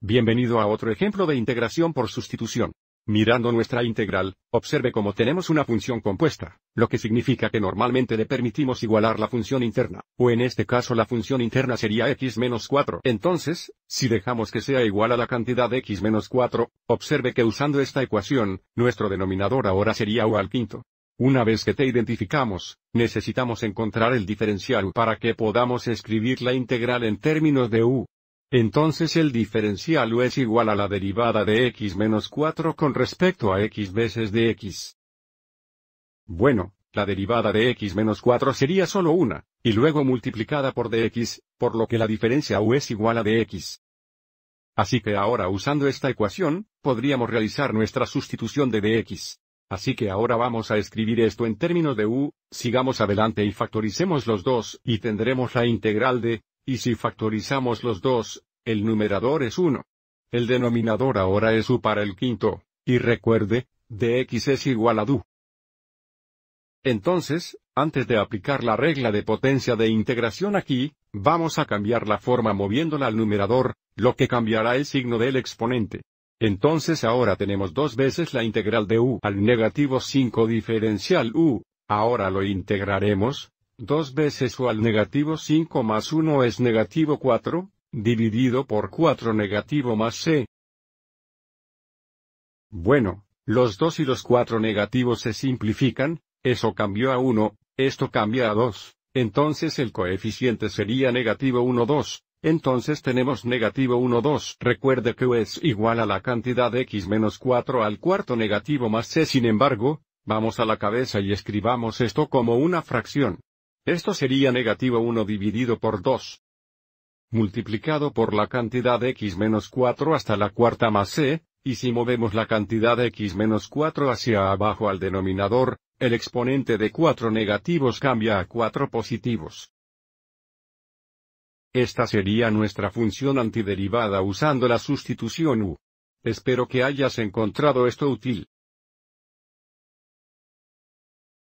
Bienvenido a otro ejemplo de integración por sustitución. Mirando nuestra integral, observe cómo tenemos una función compuesta, lo que significa que normalmente le permitimos igualar la función interna, o en este caso la función interna sería x menos 4. Entonces, si dejamos que sea igual a la cantidad de x menos 4, observe que usando esta ecuación, nuestro denominador ahora sería u al quinto. Una vez que te identificamos, necesitamos encontrar el diferencial u para que podamos escribir la integral en términos de u. Entonces el diferencial u es igual a la derivada de x menos 4 con respecto a x veces dx. Bueno, la derivada de x menos 4 sería solo una, y luego multiplicada por dx, por lo que la diferencia u es igual a dx. Así que ahora usando esta ecuación, podríamos realizar nuestra sustitución de dx. Así que ahora vamos a escribir esto en términos de u, sigamos adelante y factoricemos los dos y tendremos la integral de, y si factorizamos los dos, el numerador es 1. El denominador ahora es u para el quinto, y recuerde, dx es igual a du. Entonces, antes de aplicar la regla de potencia de integración aquí, vamos a cambiar la forma moviéndola al numerador, lo que cambiará el signo del exponente. Entonces ahora tenemos dos veces la integral de u al negativo 5 diferencial u, ahora lo integraremos, dos veces u al negativo 5 más 1 es negativo 4, dividido por 4 negativo más c. Bueno, los 2 y los 4 negativos se simplifican, eso cambió a 1, esto cambia a 2, entonces el coeficiente sería negativo 1 2, entonces tenemos negativo 1 2. Recuerde que u es igual a la cantidad x menos 4 al cuarto negativo más c. Sin embargo, vamos a la cabeza y escribamos esto como una fracción. Esto sería negativo 1 dividido por 2, multiplicado por la cantidad x menos 4 hasta la cuarta más c, y si movemos la cantidad x menos 4 hacia abajo al denominador, el exponente de 4 negativos cambia a 4 positivos. Esta sería nuestra función antiderivada usando la sustitución u. Espero que hayas encontrado esto útil.